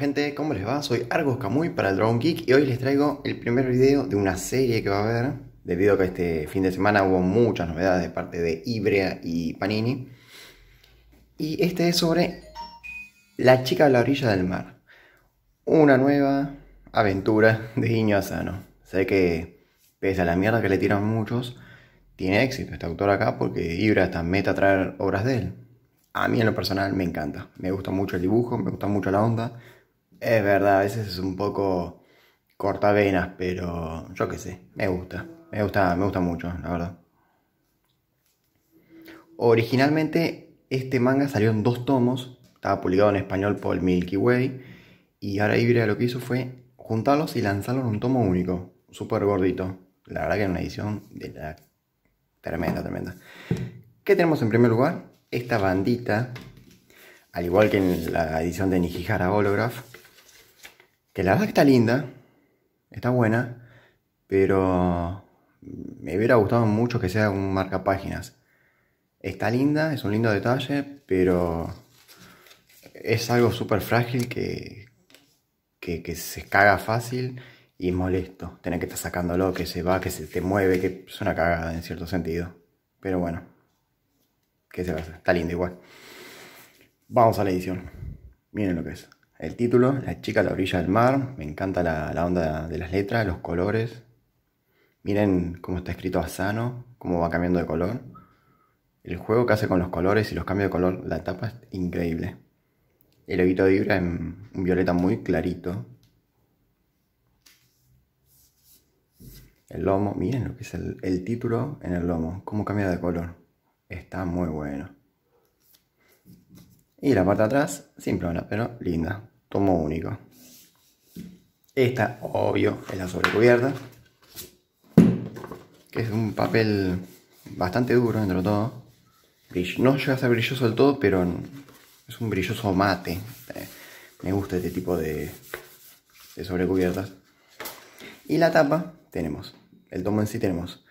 gente? ¿Cómo les va? Soy Argos Camuy para el Dragon Geek y hoy les traigo el primer video de una serie que va a haber debido a que este fin de semana hubo muchas novedades de parte de Ibrea y Panini y este es sobre La chica a la orilla del mar una nueva aventura de Iño Asano sé que pese a la mierda que le tiran muchos tiene éxito este autor acá porque Ibrea está meta a traer obras de él a mí en lo personal me encanta. Me gusta mucho el dibujo, me gusta mucho la onda. Es verdad, a veces es un poco cortavenas, pero yo qué sé, me gusta. Me gusta, me gusta mucho, la verdad. Originalmente este manga salió en dos tomos, estaba publicado en español por Milky Way, y ahora Ibria lo que hizo fue juntarlos y lanzarlo en un tomo único, súper gordito. La verdad que era una edición de la... tremenda, tremenda. ¿Qué tenemos en primer lugar? Esta bandita, al igual que en la edición de Nijihara Holograph, que la verdad que está linda, está buena, pero me hubiera gustado mucho que sea un marca páginas. Está linda, es un lindo detalle, pero es algo súper frágil que, que, se caga fácil y molesto. Tener que estar sacándolo, que se va, que se te mueve, que es una cagada en cierto sentido. Pero bueno, que se va Está linda igual. Vamos a la edición. Miren lo que es. El título, La chica a la orilla del mar, me encanta la, onda de las letras, los colores. Miren cómo está escrito a sano, cómo va cambiando de color. El juego que hace con los colores y los cambios de color, la tapa es increíble. El ojito de en un violeta muy clarito. El lomo, miren lo que es el, título en el lomo, cómo cambia de color. Está muy bueno. Y la parte de atrás, simple pero linda tomo único. Esta, obvio, es la sobrecubierta. Que es un papel bastante duro dentro de todo. No llega a ser brilloso del todo, pero es un brilloso mate. Eh, me gusta este tipo de, sobrecubiertas. Y la tapa, tenemos. El tomo en sí tenemos.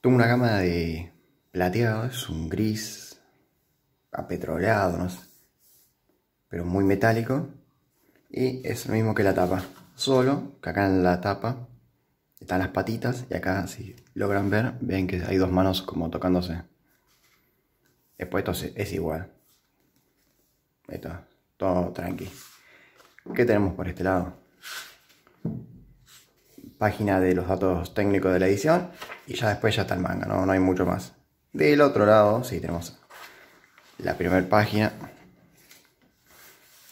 toma una gama de plateado, es un gris apetroleado no sé. Pero muy metálico. Y es lo mismo que la tapa. Solo que acá en la tapa están las patitas y acá si logran ver, ven que hay dos manos como tocándose. Después esto es igual. está todo tranqui. ¿Qué tenemos por este lado? Página de los datos técnicos de la edición y ya después ya está el manga, no, no hay mucho más. Del otro lado, sí, tenemos la primera página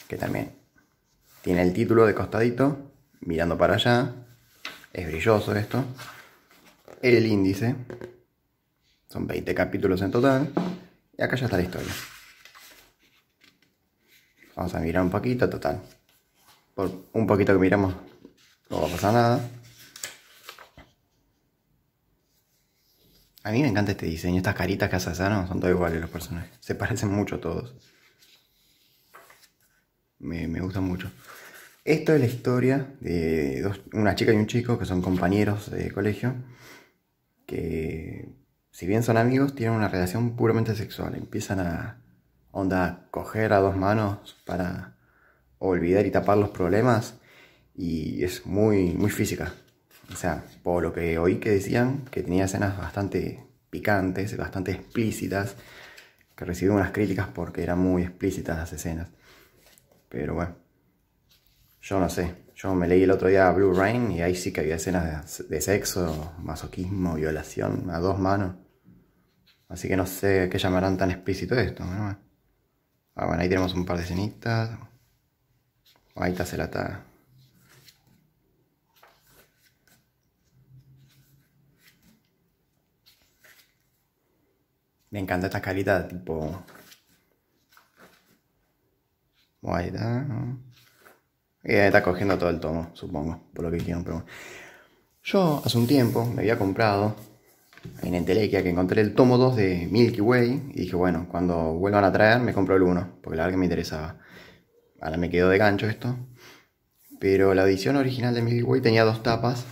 que también tiene el título de costadito, mirando para allá. Es brilloso esto. El índice. Son 20 capítulos en total. Y acá ya está la historia. Vamos a mirar un poquito, total. Por un poquito que miramos no va a pasar nada. A mí me encanta este diseño. Estas caritas que hace son todos iguales los personajes. Se parecen mucho todos. Me, me gustan mucho. Esto es la historia de una chica y un chico que son compañeros de colegio, que si bien son amigos, tienen una relación puramente sexual. Empiezan a onda coger a dos manos para olvidar y tapar los problemas y es muy, muy física. O sea, por lo que oí que decían, que tenía escenas bastante picantes, bastante explícitas, que recibí unas críticas porque eran muy explícitas las escenas. Pero bueno. Yo no sé. Yo me leí el otro día Blue Rain y ahí sí que había escenas de, sexo, masoquismo, violación a dos manos. Así que no sé qué llamarán tan explícito esto. Ah, bueno, ahí tenemos un par de escenitas. Ahí está Celata. Me encanta esta calidad tipo... Guay, ¿no? está cogiendo todo el tomo, supongo, por lo que quieran, pero Yo hace un tiempo me había comprado en Entelequia que encontré el tomo 2 de Milky Way y dije, bueno, cuando vuelvan a traer me compro el 1, porque la verdad que me interesaba. Ahora me quedo de gancho esto. Pero la edición original de Milky Way tenía dos tapas.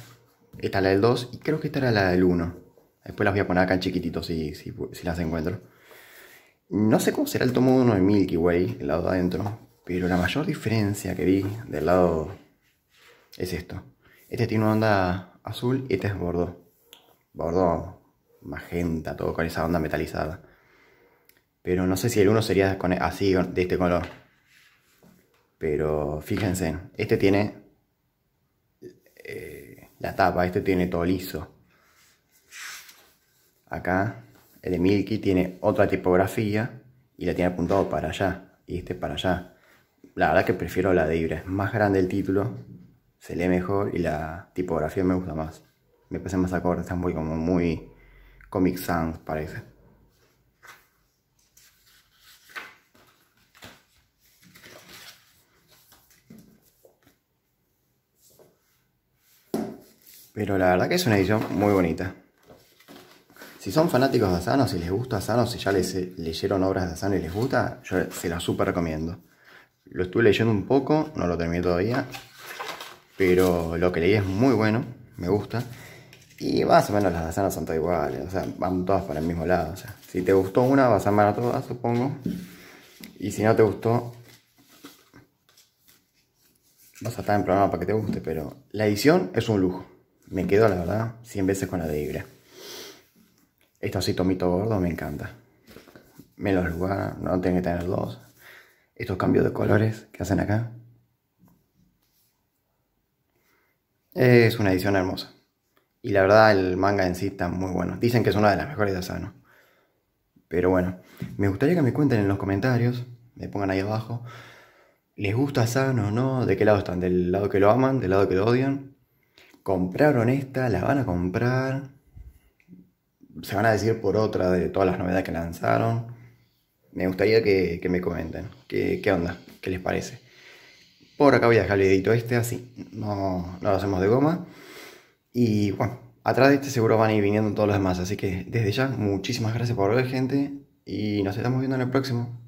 Esta la del 2 y creo que esta era la del 1. Después las voy a poner acá en chiquititos si, si, si las encuentro. No sé cómo será el tomo 1 de Milky Way, el lado de adentro, pero la mayor diferencia que vi del lado es esto. Este tiene una onda azul y este es bordo. Bordo, magenta, todo con esa onda metalizada. Pero no sé si el uno sería así, de este color. Pero fíjense, este tiene eh, la tapa, este tiene todo liso. Acá, el de Milky tiene otra tipografía y la tiene apuntado para allá y este para allá la verdad que prefiero la de Ibra. Es más grande el título, se lee mejor y la tipografía me gusta más. Me parece más acorde, está muy como muy Comic Sans parece. Pero la verdad que es una edición muy bonita. Si son fanáticos de Asano, si les gusta Asano, si ya les, leyeron obras de Asano y les gusta, yo se las súper recomiendo. Lo estuve leyendo un poco, no lo terminé todavía, pero lo que leí es muy bueno, me gusta. Y más o menos las manzanas son todas iguales, o sea, van todas para el mismo lado. O sea, si te gustó una, vas a amar a todas, supongo. Y si no te gustó, vas a estar en programa para que te guste, pero la edición es un lujo. Me quedo, la verdad, 100 veces con la de Ibra. Esto así, tomito gordo, me encanta. Menos lugar, no tiene que tener dos estos cambios de colores que hacen acá. Es una edición hermosa. Y la verdad, el manga en sí está muy bueno. Dicen que es una de las mejores de Asano. Pero bueno, me gustaría que me cuenten en los comentarios, me pongan ahí abajo, ¿les gusta Asano o no? ¿De qué lado están? ¿Del lado que lo aman? ¿Del lado que lo odian? ¿Compraron esta? ¿La van a comprar? ¿Se van a decir por otra de todas las novedades que lanzaron? me gustaría que, me comenten qué, onda, qué les parece. Por acá voy a dejar el edito este así, no, no lo hacemos de goma. Y bueno, atrás de este seguro van a ir viniendo todos los demás, así que desde ya muchísimas gracias por ver gente y nos estamos viendo en el próximo.